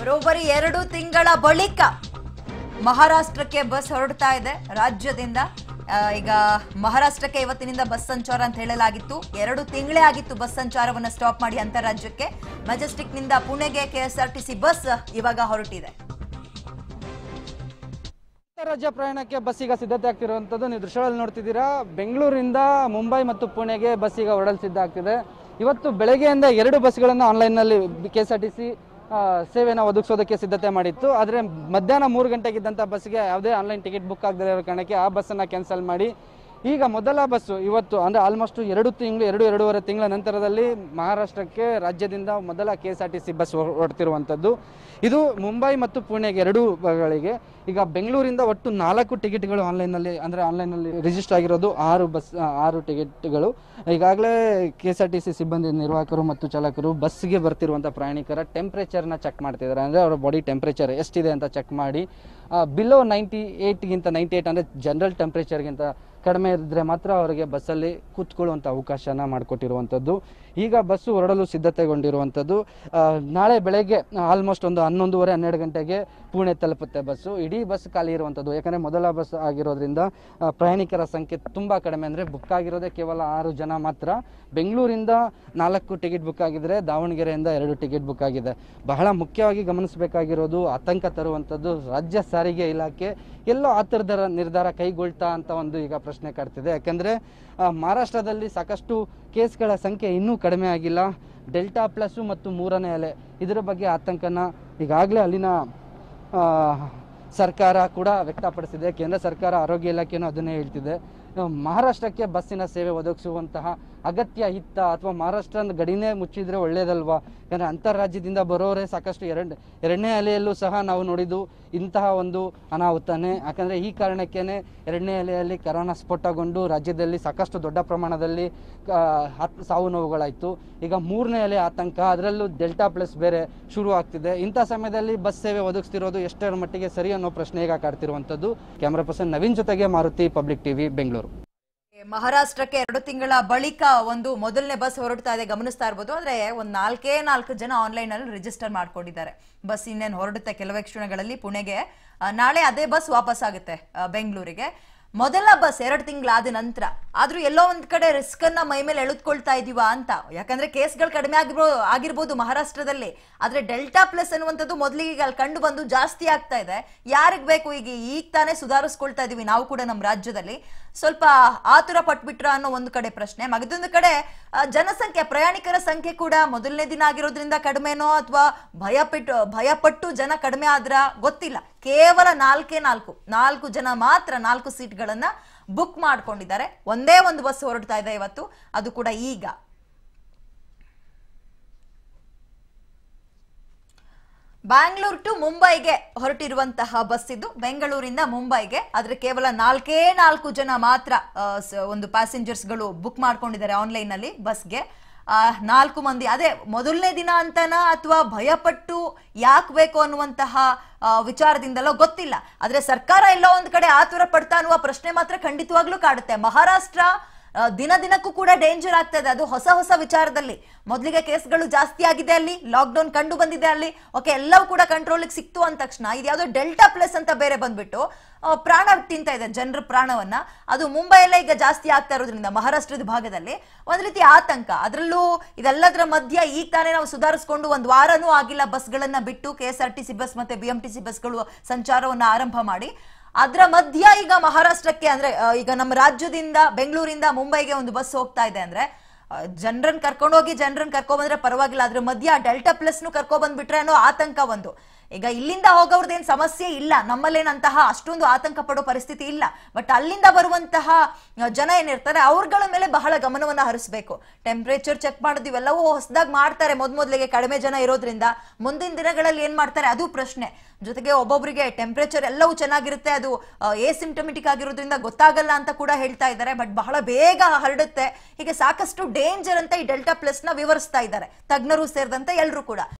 ಬರೋಬ್ಬರಿ ಎರಡು ತಿಂಗಳ ಬಳಿಕ ಮಹಾರಾಷ್ಟ್ರಕ್ಕೆ ಬಸ್ ಹೊರಡ್ತಾ ಇದೆ ರಾಜ್ಯದಿಂದ ಈಗ ಮಹಾರಾಷ್ಟ್ರಕ್ಕೆ ಇವತ್ತಿನಿಂದ ಬಸ್ ಸಂಚಾರ ಅಂತ ಹೇಳಲಾಗಿತ್ತು ಎರಡು ತಿಂಗಳೇ ಆಗಿತ್ತು ಬಸ್ ಸಂಚಾರವನ್ನು ಸ್ಟಾಪ್ ಮಾಡಿ ಅಂತಾರಾಜ್ಯಕ್ಕೆ ನಿಂದ ಪುಣೆಗೆ ಕೆಎಸ್ಆರ್ಟಿಸಿ ಬಸ್ ಇವಾಗ ಹೊರಟಿದೆ ರಾಜ್ಯ ಪ್ರಯಾಣಕ್ಕೆ ಬಸ್ ಈಗ ಸಿದ್ಧತೆ ಆಗ್ತಿರುವಂಥದ್ದು ನೀವು ದೃಶ್ಯಗಳಲ್ಲಿ ನೋಡ್ತಿದ್ದೀರಾ ಬೆಂಗಳೂರಿಂದ ಮುಂಬೈ ಮತ್ತು ಪುಣೆಗೆ ಬಸ್ ಈಗ ಹೊರಡಲು ಸಿದ್ಧ ಆಗ್ತಿದೆ ಇವತ್ತು ಬೆಳಗ್ಗೆಯಿಂದ ಎರಡು ಬಸ್ಗಳನ್ನು ಆನ್ಲೈನ್ನಲ್ಲಿ K S R T C ಸೇವೆಯನ್ನು ಒದಗಿಸೋದಕ್ಕೆ ಸಿದ್ಧತೆ ಮಾಡಿತ್ತು ಆದರೆ ಮಧ್ಯಾಹ್ನ ಮೂರು ಗಂಟೆಗಿದ್ದಂಥ ಬಸ್ಗೆ ಯಾವುದೇ ಆನ್ಲೈನ್ ಟಿಕೆಟ್ ಬುಕ್ ಆಗದೇ ಇರೋ ಕಾರಣಕ್ಕೆ ಆ ಬಸ್ಸನ್ನು ಕ್ಯಾನ್ಸಲ್ ಮಾಡಿ ಈಗ ಮೊದಲ ಬಸ್ಸು ಇವತ್ತು ಅಂದರೆ ಆಲ್ಮೋಸ್ಟ್ ಎರಡು ತಿಂಗಳು ಎರಡು ಎರಡೂವರೆ ತಿಂಗಳ ನಂತರದಲ್ಲಿ ಮಹಾರಾಷ್ಟ್ರಕ್ಕೆ ರಾಜ್ಯದಿಂದ ಮೊದಲ K S R T C bus ಹೊರಡ್ತಿರುವಂಥದ್ದು ಇದು ಮುಂಬೈ ಮತ್ತು ಪುಣೆಗೆ ಎರಡು ಬಗಳಿಗೆ ಈಗ ಬೆಂಗಳೂರಿಂದ ಒಟ್ಟು ನಾಲ್ಕು ಟಿಕೆಟ್ಗಳು ಆನ್ಲೈನಲ್ಲಿ ಅಂದರೆ ಆನ್ಲೈನಲ್ಲಿ ರಿಜಿಸ್ಟರ್ ಆಗಿರೋದು ಆರು ಬಸ್ ಆರು ಟಿಕೆಟ್ಗಳು ಈಗಾಗಲೇ K S R T C ಸಿಬ್ಬಂದಿ ನಿರ್ವಾಹಕರು ಮತ್ತು ಚಾಲಕರು ಬಸ್ಗೆ ಬರ್ತಿರುವಂಥ ಪ್ರಯಾಣಿಕರ ಟೆಂಪ್ರೇಚರ್ನ ಚೆಕ್ ಮಾಡ್ತಿದ್ದಾರೆ ಅಂದರೆ ಅವರ ಬಾಡಿ ಟೆಂಪ್ರೇಚರ್ ಎಷ್ಟಿದೆ ಅಂತ ಚೆಕ್ ಮಾಡಿ ಬಿಲೋ ನೈಂಟಿ ಏಯ್ಟ್ಗಿಂತ ನೈಂಟಿ ಏಯ್ಟ್ ಅಂದರೆ ಜನರಲ್ ಟೆಂಪ್ರೇಚರ್ಗಿಂತ ಕಡಿಮೆ ಇದ್ದರೆ ಮಾತ್ರ ಅವರಿಗೆ ಬಸ್ಸಲ್ಲಿ ಕೂತ್ಕೊಳ್ಳುವಂಥ ಅವಕಾಶನ ಮಾಡಿಕೊಟ್ಟಿರುವಂಥದ್ದು ಈಗ ಬಸ್ಸು ಹೊರಡಲು ಸಿದ್ಧತೆಗೊಂಡಿರುವಂಥದ್ದು ನಾಳೆ ಬೆಳಗ್ಗೆ ಆಲ್ಮೋಸ್ಟ್ ಒಂದು ಹನ್ನೊಂದೂವರೆ ಹನ್ನೆರಡು ಗಂಟೆಗೆ ಪುಣೆ ತಲುಪುತ್ತೆ ಬಸ್ಸು ಇಡೀ ಬಸ್ ಖಾಲಿ ಇರುವಂಥದ್ದು ಯಾಕಂದರೆ ಮೊದಲ ಬಸ್ ಆಗಿರೋದ್ರಿಂದ ಪ್ರಯಾಣಿಕರ ಸಂಖ್ಯೆ ತುಂಬ ಕಡಿಮೆ ಅಂದರೆ ಬುಕ್ ಆಗಿರೋದೇ ಕೇವಲ ಆರು ಜನ ಮಾತ್ರ ಬೆಂಗಳೂರಿಂದ ನಾಲ್ಕು ಟಿಕೆಟ್ ಬುಕ್ ಆಗಿದ್ದರೆ ದಾವಣಗೆರೆಯಿಂದ ಎರಡು ಟಿಕೆಟ್ ಬುಕ್ ಆಗಿದೆ ಬಹಳ ಮುಖ್ಯವಾಗಿ ಗಮನಿಸಬೇಕಾಗಿರೋದು ಆತಂಕ ತರುವಂಥದ್ದು ರಾಜ್ಯ ಸಾರಿಗೆ ಇಲಾಖೆ ಎಲ್ಲೋ ಆ ಥರದ ನಿರ್ಧಾರ ಕೈಗೊಳ್ತಾ ಅಂತ ಒಂದು ಈಗ ಪ್ರಶ್ನೆ ಕಾಡ್ತಿದೆ ಯಾಕೆಂದರೆ ಮಹಾರಾಷ್ಟ್ರದಲ್ಲಿ ಸಾಕಷ್ಟು ಕೇಸ್ಗಳ ಸಂಖ್ಯೆ ಇನ್ನೂ ಕಡಿಮೆ ಆಗಿಲ್ಲ ಡೆಲ್ಟಾ ಪ್ಲಸ್ಸು ಮತ್ತು ಮೂರನೇ ಅಲೆ ಇದರ ಬಗ್ಗೆ ಆತಂಕನ ಈಗಾಗಲೇ ಅಲ್ಲಿನ ಸರ್ಕಾರ ಕೂಡ ವ್ಯಕ್ತಪಡಿಸಿದೆ ಕೇಂದ್ರ ಸರ್ಕಾರ ಆರೋಗ್ಯ ಇಲಾಖೆಯೂ ಅದನ್ನೇ ಹೇಳ್ತಿದೆ ಮಹಾರಾಷ್ಟ್ರಕ್ಕೆ ಬಸ್ಸಿನ ಸೇವೆ ಒದಗಿಸುವಂತಹ ಅಗತ್ಯ ಇತ್ತ ಅಥವಾ ಮಹಾರಾಷ್ಟ್ರ ಗಡಿನೇ ಮುಚ್ಚಿದ್ರೆ ಒಳ್ಳೇದಲ್ವಾ ಯಾಕಂದರೆ ಅಂತಾರಾಜ್ಯದಿಂದ ಬರೋರೇ ಸಾಕಷ್ಟು ಎರಡು ಎರಡನೇ ಅಲೆಯಲ್ಲೂ ಸಹ ನಾವು ನೋಡಿದ್ದು ಇಂತಹ ಒಂದು ಅನಾಹುತನೇ ಯಾಕಂದರೆ ಈ ಕಾರಣಕ್ಕೇನೆ ಎರಡನೇ ಅಲೆಯಲ್ಲಿ ಕರೋನಾ ಸ್ಫೋಟಗೊಂಡು ರಾಜ್ಯದಲ್ಲಿ ಸಾಕಷ್ಟು ದೊಡ್ಡ ಪ್ರಮಾಣದಲ್ಲಿ ಸಾವು ನೋವುಗಳಾಯಿತು ಈಗ ಮೂರನೇ ಅಲೆ ಆತಂಕ ಅದರಲ್ಲೂ ಡೆಲ್ಟಾ ಪ್ಲಸ್ ಬೇರೆ ಶುರು ಆಗ್ತಿದೆ ಇಂಥ ಸಮಯದಲ್ಲಿ ಬಸ್ ಸೇವೆ ಒದಗಿಸ್ತಿರೋದು ಎಷ್ಟರ ಮಟ್ಟಿಗೆ ಸರಿ ಅನ್ನೋ ಪ್ರಶ್ನೆ ಈಗ ಕಾಡ್ತಿರುವಂಥದ್ದು ಕ್ಯಾಮ್ರಾ ಪರ್ಸನ್ ನವೀನ್ ಜೊತೆಗೆ ಮಾರುತಿ ಪಬ್ಲಿಕ್ ಟಿವಿ ಬೆಂಗಳೂರು ಮಹಾರಾಷ್ಟ್ರಕ್ಕೆ ಎರಡು ತಿಂಗಳ ಬಳಿಕ ಒಂದು ಮೊದಲನೇ ಬಸ್ ಹೊರಡ್ತಾ ಇದೆ ಗಮನಿಸ್ತಾ ಇರ್ಬೋದು ಆದ್ರೆ ಒಂದ್ ನಾಲ್ಕೇ ನಾಲ್ಕು ಜನ ಆನ್ಲೈನ್ ಅಲ್ಲಿ ರಿಜಿಸ್ಟರ್ ಮಾಡ್ಕೊಂಡಿದ್ದಾರೆ ಬಸ್ ಇನ್ನೇನು ಹೊರಡುತ್ತೆ ಕೆಲವೇ ಕ್ಷಣಗಳಲ್ಲಿ ಪುಣೆಗೆ ನಾಳೆ ಅದೇ ಬಸ್ ವಾಪಸ್ ಆಗುತ್ತೆ ಬೆಂಗಳೂರಿಗೆ ಮೊದಲ ಬಸ್ ಎರಡು ತಿಂಗಳಾದ ನಂತರ ಆದ್ರೂ ಎಲ್ಲೋ ಒಂದ್ ಕಡೆ ರಿಸ್ಕ್ ಅನ್ನ ಮೈ ಮೇಲೆ ಎಳೆದುಕೊಳ್ತಾ ಇದೀವಾ ಅಂತ ಯಾಕಂದ್ರೆ ಕೇಸ್ಗಳು ಕಡಿಮೆ ಆಗಿರ್ಬೋ ಆಗಿರ್ಬೋದು ಮಹಾರಾಷ್ಟ್ರದಲ್ಲಿ ಆದ್ರೆ ಡೆಲ್ಟಾ ಪ್ಲಸ್ ಅನ್ನುವಂಥದ್ದು ಮೊದಲಿಗೆ ಅಲ್ಲಿ ಕಂಡು ಬಂದು ಜಾಸ್ತಿ ಆಗ್ತಾ ಇದೆ ಯಾರಿಗ್ ಬೇಕು ಈಗ ಈಗ ತಾನೇ ಸುಧಾರಿಸ್ಕೊಳ್ತಾ ಇದೀವಿ ನಾವು ಕೂಡ ನಮ್ಮ ರಾಜ್ಯದಲ್ಲಿ ಸ್ವಲ್ಪ ಆತುರ ಪಟ್ಬಿಟ್ರ ಅನ್ನೋ ಒಂದು ಕಡೆ ಪ್ರಶ್ನೆ ಮಗದೊಂದು ಕಡೆ ಜನಸಂಖ್ಯೆ ಪ್ರಯಾಣಿಕರ ಸಂಖ್ಯೆ ಕೂಡ ಮೊದಲನೇ ದಿನ ಆಗಿರೋದ್ರಿಂದ ಕಡಿಮೆನೋ ಅಥವಾ ಭಯಪಟ್ಟು ಭಯಪಟ್ಟು ಜನ ಕಡಿಮೆ ಆದ್ರ ಗೊತ್ತಿಲ್ಲ ಕೇವಲ ನಾಲ್ಕೇ ನಾಲ್ಕು ನಾಲ್ಕು ಜನ ಮಾತ್ರ ನಾಲ್ಕು ಸೀಟ್ಗಳನ್ನ ಬುಕ್ ಮಾಡ್ಕೊಂಡಿದ್ದಾರೆ ಒಂದೇ ಒಂದು ಬಸ್ ಹೊರಡ್ತಾ ಇದೆ ಇವತ್ತು ಅದು ಕೂಡ ಈಗ ಬ್ಯಾಂಗ್ಳೂರ್ ಟು ಮುಂಬೈಗೆ ಹೊರಟಿರುವಂತಹ ಬಸ್ ಇದು ಬೆಂಗಳೂರಿಂದ ಮುಂಬೈಗೆ ಆದರೆ ಕೇವಲ ನಾಲ್ಕೇ ನಾಲ್ಕು ಜನ ಮಾತ್ರ ಒಂದು ಪ್ಯಾಸೆಂಜರ್ಸ್ಗಳು ಬುಕ್ ಮಾಡ್ಕೊಂಡಿದ್ದಾರೆ ಆನ್ಲೈನ್ ಅಲ್ಲಿ ಬಸ್ಗೆ ನಾಲ್ಕು ಮಂದಿ ಅದೇ ಮೊದಲನೇ ದಿನ ಅಂತನ ಅಥವಾ ಭಯಪಟ್ಟು ಯಾಕೆ ಬೇಕು ಅನ್ನುವಂತಹ ವಿಚಾರದಿಂದಲೋ ಗೊತ್ತಿಲ್ಲ ಆದರೆ ಸರ್ಕಾರ ಎಲ್ಲೋ ಒಂದು ಕಡೆ ಆತುರ ಪಡ್ತಾ ಅನ್ನುವ ಪ್ರಶ್ನೆ ಮಾತ್ರ ಖಂಡಿತವಾಗ್ಲೂ ಕಾಡುತ್ತೆ ಮಹಾರಾಷ್ಟ್ರ ದಿನ ದಿನಕ್ಕೂ ಕೂಡ ಡೇಂಜರ್ ಇದೆ ಅದು ಹೊಸ ಹೊಸ ವಿಚಾರದಲ್ಲಿ ಮೊದಲಿಗೆ ಕೇಸ್ಗಳು ಜಾಸ್ತಿ ಆಗಿದೆ ಅಲ್ಲಿ ಲಾಕ್ಡೌನ್ ಕಂಡು ಬಂದಿದೆ ಅಲ್ಲಿ ಓಕೆ ಎಲ್ಲವೂ ಕೂಡ ಕಂಟ್ರೋಲಿಗೆ ಸಿಕ್ತು ಅಂದ ತಕ್ಷಣ ಇದು ಯಾವುದೋ ಡೆಲ್ಟಾ ಪ್ಲಸ್ ಅಂತ ಬೇರೆ ಬಂದ್ಬಿಟ್ಟು ಪ್ರಾಣ ತಿಂತ ಇದೆ ಜನರ ಪ್ರಾಣವನ್ನ ಅದು ಮುಂಬೈಯಲ್ಲೇ ಈಗ ಜಾಸ್ತಿ ಆಗ್ತಾ ಇರೋದ್ರಿಂದ ಮಹಾರಾಷ್ಟ್ರದ ಭಾಗದಲ್ಲಿ ಒಂದ್ ರೀತಿ ಆತಂಕ ಅದರಲ್ಲೂ ಇದೆಲ್ಲದರ ಮಧ್ಯ ಈಗ ತಾನೇ ನಾವು ಸುಧಾರಿಸ್ಕೊಂಡು ಒಂದು ವಾರನೂ ಆಗಿಲ್ಲ ಬಸ್ಗಳನ್ನ ಬಿಟ್ಟು K S R T C bus ಮತ್ತೆ ಬಿ ಎಂ ಟಿ ಸಿ ಬಸ್ಗಳು ಸಂಚಾರವನ್ನು ಆರಂಭ ಮಾಡಿ ಅದರ ಮಧ್ಯ ಈಗ ಮಹಾರಾಷ್ಟ್ರಕ್ಕೆ ಅಂದ್ರೆ ಈಗ ನಮ್ಮ ರಾಜ್ಯದಿಂದ ಬೆಂಗಳೂರಿಂದ ಮುಂಬೈಗೆ ಒಂದು ಬಸ್ ಹೋಗ್ತಾ ಇದೆ ಅಂದ್ರೆ ಜನರನ್ನ ಕರ್ಕೊಂಡೋಗಿ ಜನರನ್ನ ಕರ್ಕೊಂಡ್ ಬಂದ್ರೆ ಪರವಾಗಿಲ್ಲ ಅದ್ರ ಮಧ್ಯ ಡೆಲ್ಟಾ ಪ್ಲಸ್ ನು ಕರ್ಕೊಂಡ್ ಬಂದ್ಬಿಟ್ರೆ ಅನ್ನೋ ಆತಂಕ ಒಂದು ಈಗ ಇಲ್ಲಿಂದ ಹೋಗೋರ್ದೇನು ಸಮಸ್ಯೆ ಇಲ್ಲ ನಮ್ಮಲ್ಲೇನಂತಹ ಅಷ್ಟೊಂದು ಆತಂಕ ಪಡೋ ಪರಿಸ್ಥಿತಿ ಇಲ್ಲ ಬಟ್ ಅಲ್ಲಿಂದ ಬರುವಂತಹ ಜನ ಏನಿರ್ತಾರೆ ಅವ್ರಗಳ ಮೇಲೆ ಬಹಳ ಗಮನವನ್ನು ಹರಿಸಬೇಕು ಟೆಂಪ್ರೇಚರ್ ಚೆಕ್ ಮಾಡೋದು ಇವೆಲ್ಲವೂ ಹೊಸದಾಗಿ ಮಾಡ್ತಾರೆ ಮೊದಲಿಗೆ ಕಡಿಮೆ ಜನ ಇರೋದ್ರಿಂದ ಮುಂದಿನ ದಿನಗಳಲ್ಲಿ ಏನು ಮಾಡ್ತಾರೆ ಅದು ಪ್ರಶ್ನೆ ಜೊತೆಗೆ ಒಬ್ಬೊಬ್ಬರಿಗೆ ಟೆಂಪ್ರೇಚರ್ ಎಲ್ಲವೂ ಚೆನ್ನಾಗಿರುತ್ತೆ ಅದು ಸಿಂಟಮೆಟಿಕ್ ಆಗಿರೋದ್ರಿಂದ ಗೊತ್ತಾಗಲ್ಲ ಅಂತ ಕೂಡ ಹೇಳ್ತಾ ಇದ್ದಾರೆ ಬಟ್ ಬಹಳ ಬೇಗ ಹರಡುತ್ತೆ ಹೀಗೆ ಸಾಕಷ್ಟು ಡೇಂಜರ್ ಅಂತ ಈ ಡೆಲ್ಟಾ ಪ್ಲಸ್ನ ವಿವರಿಸ್ತಾ ಇದ್ದಾರೆ ತಜ್ಞರು ಸೇರಿದಂತೆ ಎಲ್ಲರೂ ಕೂಡ